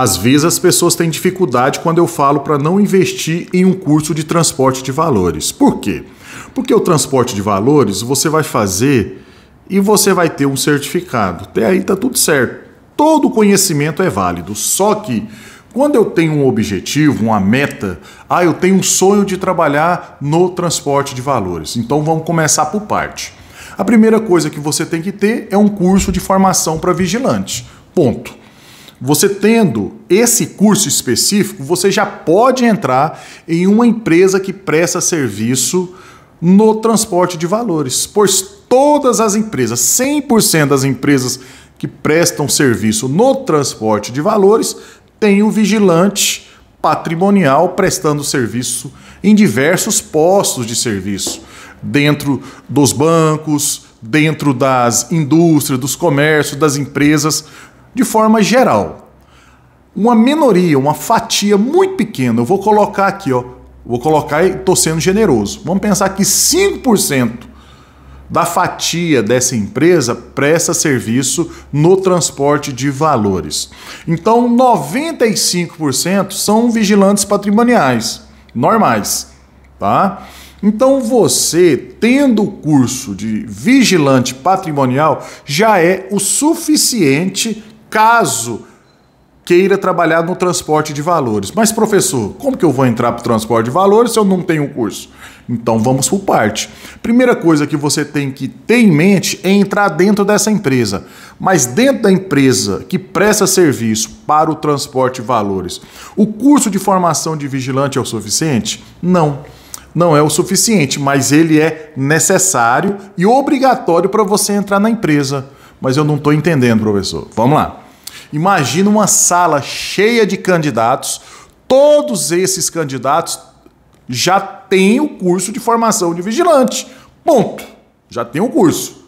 Às vezes as pessoas têm dificuldade quando eu falo para não investir em um curso de transporte de valores. Por quê? Porque o transporte de valores você vai fazer e você vai ter um certificado. Até aí tá tudo certo. Todo conhecimento é válido, só que quando eu tenho um objetivo, uma meta, ah, eu tenho um sonho de trabalhar no transporte de valores. Então vamos começar por parte. A primeira coisa que você tem que ter é um curso de formação para vigilante. Ponto. Você tendo esse curso específico, você já pode entrar em uma empresa que presta serviço no transporte de valores, pois todas as empresas, 100% das empresas que prestam serviço no transporte de valores, têm um vigilante patrimonial prestando serviço em diversos postos de serviço, dentro dos bancos, dentro das indústrias, dos comércios, das empresas de forma geral. Uma minoria, uma fatia muito pequena, eu vou colocar aqui, ó, vou colocar e estou sendo generoso. Vamos pensar que 5% da fatia dessa empresa presta serviço no transporte de valores. Então, 95% são vigilantes patrimoniais normais, tá? Então, você tendo o curso de vigilante patrimonial já é o suficiente caso queira trabalhar no transporte de valores. Mas, professor, como que eu vou entrar para o transporte de valores se eu não tenho curso? Então vamos por parte. Primeira coisa que você tem que ter em mente é entrar dentro dessa empresa. Mas dentro da empresa que presta serviço para o transporte de valores, o curso de formação de vigilante é o suficiente? Não. Não é o suficiente, mas ele é necessário e obrigatório para você entrar na empresa mas eu não estou entendendo, professor. Vamos lá. Imagina uma sala cheia de candidatos, todos esses candidatos já têm o curso de formação de vigilante. Ponto. Já tem o curso.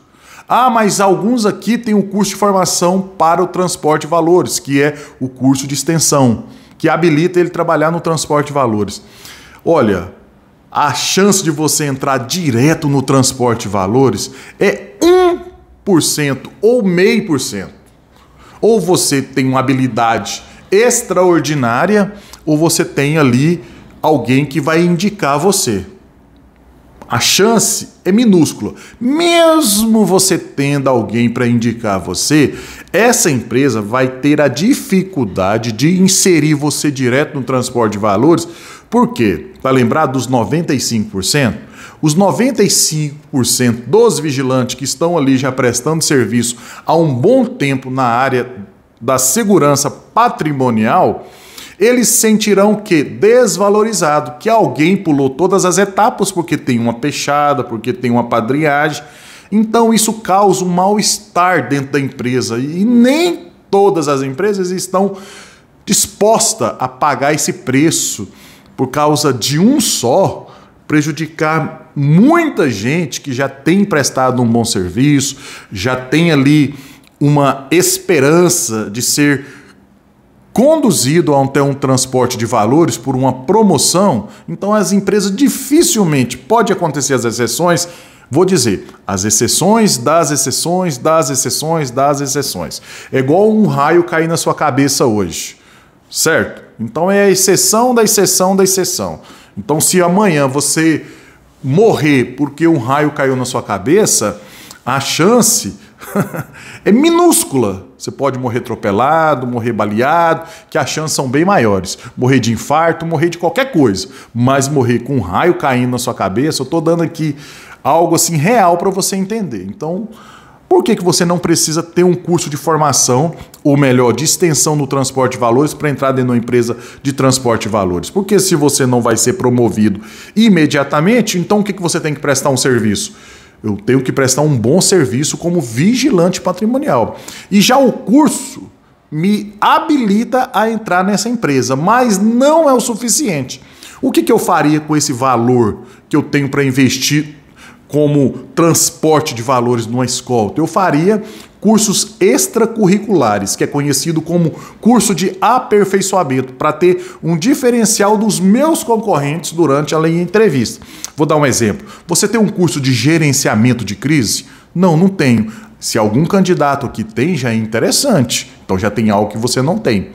Ah, mas alguns aqui têm o curso de formação para o transporte de valores, que é o curso de extensão, que habilita ele trabalhar no transporte de valores. Olha, a chance de você entrar direto no transporte de valores é um 0,5% ou meio por cento. Ou você tem uma habilidade extraordinária, ou você tem ali alguém que vai indicar você. A chance é minúscula. Mesmo você tendo alguém para indicar você, essa empresa vai ter a dificuldade de inserir você direto no transporte de valores. Por quê? Tá lembrado dos 95%? Os 95% dos vigilantes que estão ali já prestando serviço há um bom tempo na área da segurança patrimonial, eles sentirão que desvalorizado, que alguém pulou todas as etapas porque tem uma peixada, porque tem uma padriagem. Então isso causa um mal-estar dentro da empresa e nem todas as empresas estão dispostas a pagar esse preço por causa de um só prejudicar muita gente que já tem prestado um bom serviço, já tem ali uma esperança de ser conduzido até um transporte de valores por uma promoção, então as empresas dificilmente pode acontecer as exceções. Vou dizer, as exceções das exceções das exceções das exceções. É igual um raio cair na sua cabeça hoje, certo? Então é a exceção da exceção da exceção. Então, se amanhã você morrer porque um raio caiu na sua cabeça, a chance é minúscula. Você pode morrer atropelado, morrer baleado, que as chances são bem maiores. Morrer de infarto, morrer de qualquer coisa. Mas morrer com um raio caindo na sua cabeça, eu estou dando aqui algo assim real para você entender. Então, por que, que você não precisa ter um curso de formação, ou melhor, de extensão no transporte de valores para entrar dentro de uma empresa de transporte de valores? Porque se você não vai ser promovido imediatamente, então o que, que você tem que prestar um serviço? Eu tenho que prestar um bom serviço como vigilante patrimonial. E já o curso me habilita a entrar nessa empresa, mas não é o suficiente. O que, que eu faria com esse valor que eu tenho para investir como transporte de valores numa escolta. Eu faria cursos extracurriculares, que é conhecido como curso de aperfeiçoamento, para ter um diferencial dos meus concorrentes durante a entrevista. Vou dar um exemplo. Você tem um curso de gerenciamento de crise? Não, não tenho. Se algum candidato aqui tem, já é interessante. Então já tem algo que você não tem.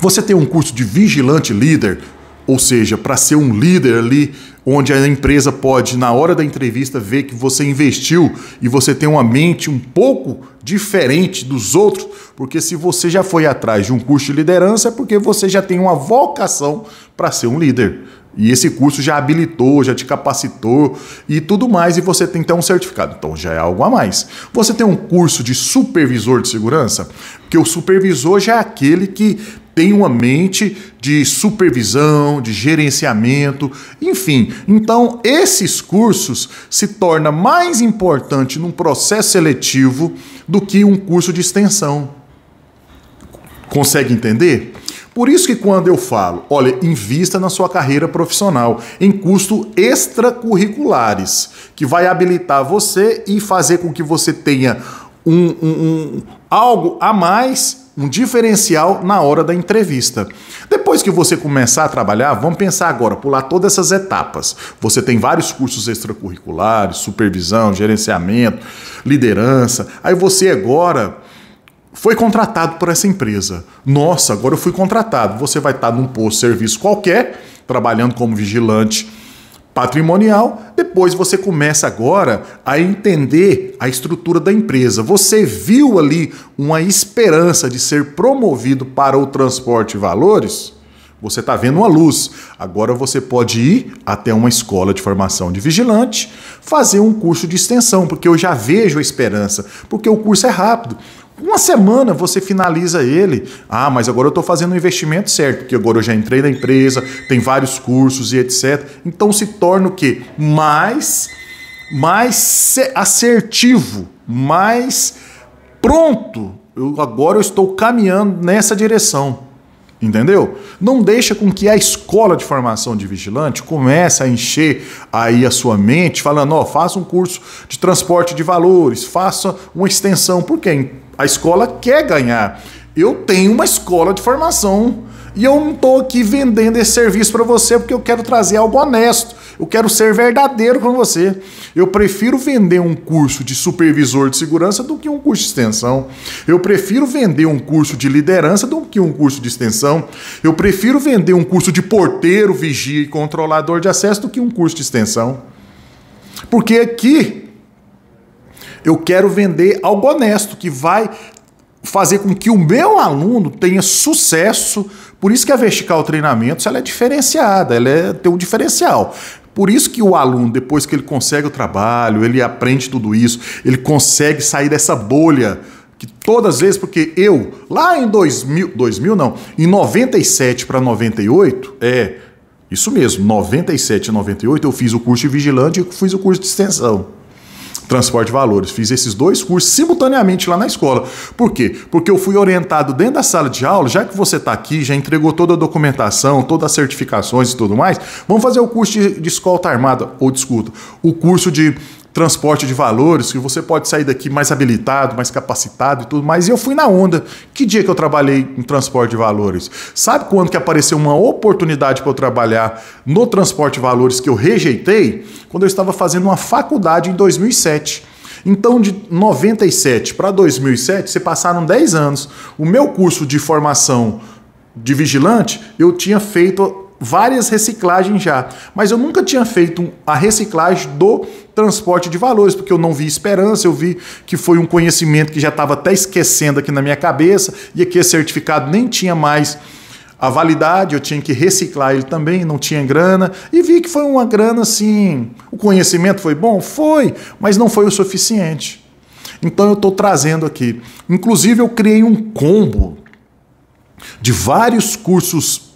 Você tem um curso de vigilante líder, ou seja, para ser um líder ali onde a empresa pode, na hora da entrevista, ver que você investiu e você tem uma mente um pouco diferente dos outros, porque se você já foi atrás de um curso de liderança, é porque você já tem uma vocação para ser um líder. E esse curso já habilitou, já te capacitou e tudo mais, e você tem então um certificado. Então já é algo a mais. Você tem um curso de supervisor de segurança, porque o supervisor já é aquele que tem uma mente de supervisão, de gerenciamento, enfim. Então, esses cursos se torna mais importante num processo seletivo do que um curso de extensão. Consegue entender? Por isso que quando eu falo, olha, invista na sua carreira profissional em custos extracurriculares, que vai habilitar você e fazer com que você tenha um, um, um algo a mais um diferencial na hora da entrevista. Depois que você começar a trabalhar, vamos pensar agora, pular todas essas etapas. Você tem vários cursos extracurriculares, supervisão, gerenciamento, liderança. Aí você agora foi contratado por essa empresa. Nossa, agora eu fui contratado. Você vai estar num posto de serviço qualquer, trabalhando como vigilante patrimonial. Depois você começa agora a entender a estrutura da empresa. Você viu ali uma esperança de ser promovido para o transporte de valores? Você está vendo uma luz. Agora você pode ir até uma escola de formação de vigilante, fazer um curso de extensão, porque eu já vejo a esperança, porque o curso é rápido uma semana você finaliza ele. Ah, mas agora eu estou fazendo o um investimento certo, porque agora eu já entrei na empresa, tem vários cursos e etc. Então se torna o quê? Mais, mais assertivo, mais pronto. Eu, agora eu estou caminhando nessa direção. Entendeu? Não deixa com que a escola de formação de vigilante comece a encher aí a sua mente falando, ó, oh, faça um curso de transporte de valores, faça uma extensão, Por quê? A escola quer ganhar. Eu tenho uma escola de formação e eu não estou aqui vendendo esse serviço para você porque eu quero trazer algo honesto. Eu quero ser verdadeiro com você. Eu prefiro vender um curso de supervisor de segurança do que um curso de extensão. Eu prefiro vender um curso de liderança do que um curso de extensão. Eu prefiro vender um curso de porteiro, vigia e controlador de acesso do que um curso de extensão. Porque aqui eu quero vender algo honesto que vai fazer com que o meu aluno tenha sucesso. Por isso que a vertical treinamentos ela é diferenciada, ela é, tem um diferencial. Por isso que o aluno, depois que ele consegue o trabalho, ele aprende tudo isso, ele consegue sair dessa bolha que todas as vezes, porque eu, lá em 2000, 2000 não, em 97 para 98, é, isso mesmo, 97 e 98 eu fiz o curso de vigilante e fiz o curso de extensão transporte de valores. Fiz esses dois cursos simultaneamente lá na escola. Por quê? Porque eu fui orientado dentro da sala de aula, já que você está aqui, já entregou toda a documentação, todas as certificações e tudo mais, vamos fazer o curso de, de escolta armada, ou desculpa, o curso de transporte de valores, que você pode sair daqui mais habilitado, mais capacitado e tudo mais. E eu fui na onda. Que dia que eu trabalhei em transporte de valores? Sabe quando que apareceu uma oportunidade para eu trabalhar no transporte de valores que eu rejeitei? Quando eu estava fazendo uma faculdade em 2007. Então, de 97 para 2007, se passaram 10 anos. O meu curso de formação de vigilante, eu tinha feito várias reciclagens já, mas eu nunca tinha feito a reciclagem do transporte de valores, porque eu não vi esperança, eu vi que foi um conhecimento que já estava até esquecendo aqui na minha cabeça, e aquele certificado nem tinha mais a validade, eu tinha que reciclar ele também, não tinha grana, e vi que foi uma grana assim. O conhecimento foi bom? Foi, mas não foi o suficiente. Então eu estou trazendo aqui. Inclusive, eu criei um combo de vários cursos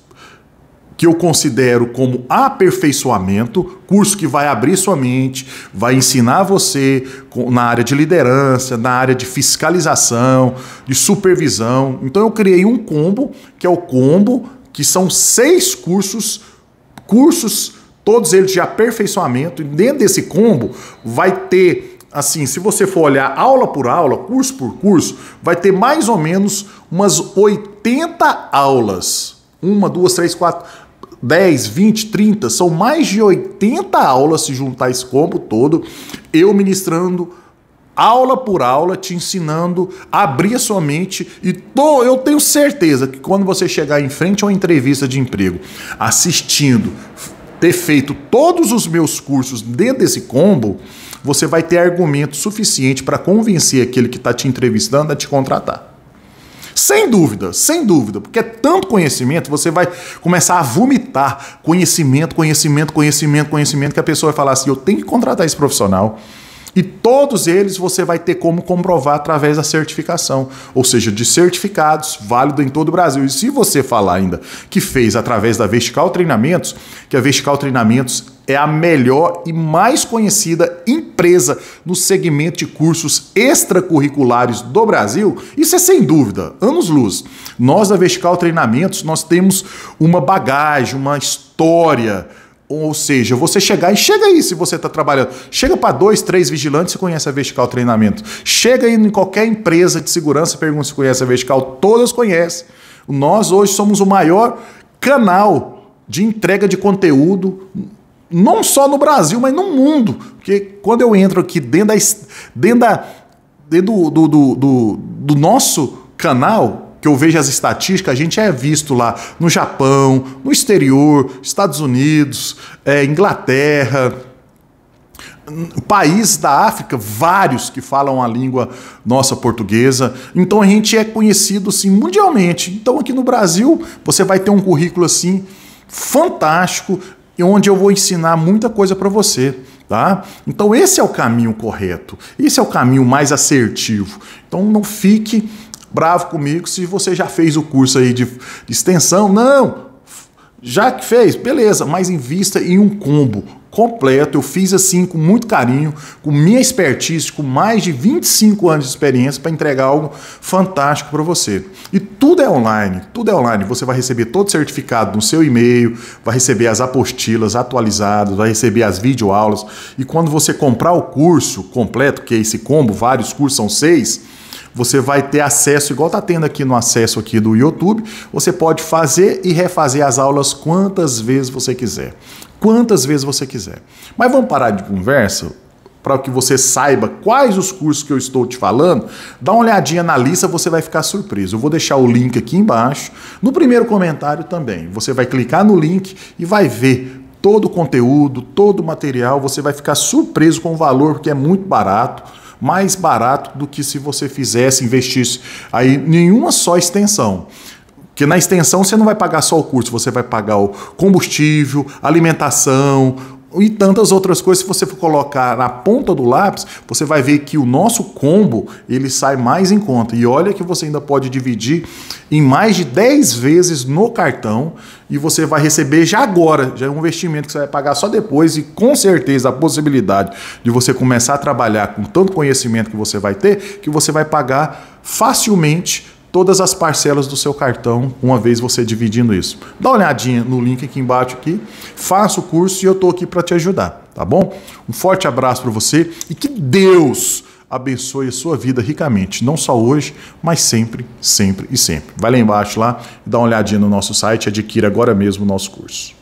que eu considero como aperfeiçoamento, curso que vai abrir sua mente, vai ensinar você na área de liderança, na área de fiscalização, de supervisão. Então eu criei um combo, que é o combo que são seis cursos, cursos todos eles de aperfeiçoamento, e dentro desse combo vai ter assim, se você for olhar aula por aula, curso por curso, vai ter mais ou menos umas 80 aulas. Uma, duas, três, quatro, 10, 20, 30, são mais de 80 aulas se juntar esse combo todo, eu ministrando aula por aula, te ensinando a abrir a sua mente e tô, eu tenho certeza que quando você chegar em frente a uma entrevista de emprego, assistindo, ter feito todos os meus cursos dentro desse combo, você vai ter argumento suficiente para convencer aquele que está te entrevistando a te contratar. Sem dúvida, sem dúvida, porque é tanto conhecimento, você vai começar a vomitar conhecimento, conhecimento, conhecimento, conhecimento, que a pessoa vai falar assim: eu tenho que contratar esse profissional. E todos eles você vai ter como comprovar através da certificação, ou seja, de certificados válido em todo o Brasil. E se você falar ainda que fez através da Vertical Treinamentos, que a Vertical Treinamentos é a melhor e mais conhecida empresa no segmento de cursos extracurriculares do Brasil, isso é sem dúvida, anos-luz. Nós da Vertical Treinamentos, nós temos uma bagagem, uma história, ou seja, você chegar e chega aí se você está trabalhando. Chega para dois, três vigilantes e conhece a Vertical Treinamento. Chega aí em qualquer empresa de segurança e pergunta se conhece a Vertical. Todas conhecem. Nós hoje somos o maior canal de entrega de conteúdo não só no Brasil, mas no mundo. Porque quando eu entro aqui dentro, da, dentro, da, dentro do, do, do, do nosso canal, que eu vejo as estatísticas, a gente é visto lá no Japão, no exterior, Estados Unidos, é, Inglaterra, países da África, vários que falam a língua nossa portuguesa. Então a gente é conhecido assim mundialmente. Então aqui no Brasil você vai ter um currículo assim fantástico e onde eu vou ensinar muita coisa para você. Tá? Então, esse é o caminho correto, esse é o caminho mais assertivo. Então, não fique bravo comigo se você já fez o curso aí de, de extensão. Não! Já que fez, beleza, mas invista em um combo completo. Eu fiz assim com muito carinho, com minha expertise, com mais de 25 anos de experiência para entregar algo fantástico para você. E tudo é online, tudo é online. Você vai receber todo certificado no seu e-mail, vai receber as apostilas atualizadas, vai receber as videoaulas. E quando você comprar o curso completo, que é esse combo, vários cursos são seis, você vai ter acesso, igual está tendo aqui no acesso aqui do YouTube, você pode fazer e refazer as aulas quantas vezes você quiser quantas vezes você quiser. Mas vamos parar de conversa para que você saiba quais os cursos que eu estou te falando. Dá uma olhadinha na lista, você vai ficar surpreso. Eu vou deixar o link aqui embaixo, no primeiro comentário também. Você vai clicar no link e vai ver todo o conteúdo, todo o material, você vai ficar surpreso com o valor, porque é muito barato, mais barato do que se você fizesse, investisse aí nenhuma só extensão. Porque na extensão você não vai pagar só o curso, você vai pagar o combustível, alimentação, e tantas outras coisas. Se você for colocar na ponta do lápis, você vai ver que o nosso combo ele sai mais em conta. E olha que você ainda pode dividir em mais de 10 vezes no cartão e você vai receber já agora, já é um investimento que você vai pagar só depois e com certeza a possibilidade de você começar a trabalhar com tanto conhecimento que você vai ter, que você vai pagar facilmente todas as parcelas do seu cartão, uma vez você dividindo isso. Dá uma olhadinha no link aqui embaixo aqui, faça o curso e eu estou aqui para te ajudar, tá bom? Um forte abraço para você e que Deus abençoe a sua vida ricamente, não só hoje, mas sempre, sempre e sempre. Vai lá embaixo lá, dá uma olhadinha no nosso site, adquira agora mesmo o nosso curso.